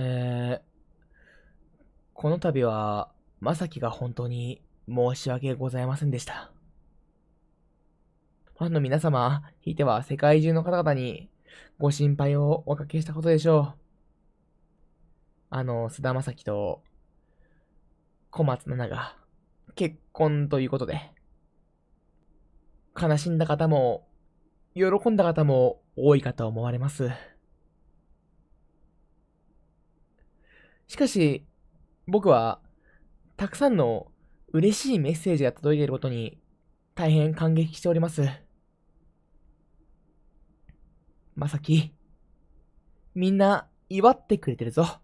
えー、この度は、まさきが本当に申し訳ございませんでした。ファンの皆様、ひいては世界中の方々にご心配をおかけしたことでしょう。あの、菅田将暉と小松菜奈が結婚ということで、悲しんだ方も、喜んだ方も多いかと思われます。しかし、僕は、たくさんの嬉しいメッセージが届いていることに、大変感激しております。まさき、みんな祝ってくれてるぞ。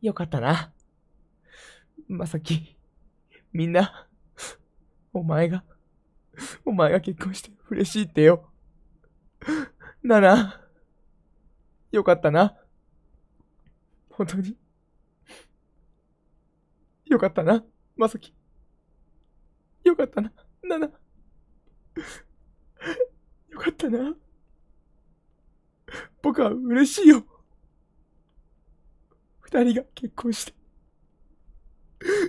よかったな。まさき、みんな、お前が、お前が結婚して嬉しいってよ。なな、よかったな。本当に。よかったな、まさき。よかったな、なな。よかったな。僕は嬉しいよ。二人が結婚して。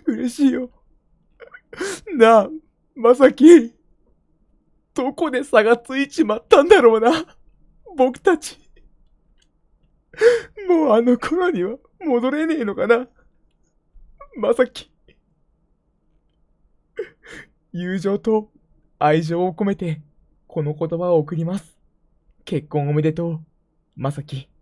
嬉しいよ。なあ、まさき。どこで差がついちまったんだろうな。僕たち。もうあの頃には戻れねえのかな。まさき。友情と愛情を込めて、この言葉を送ります。結婚おめでとう、まさき。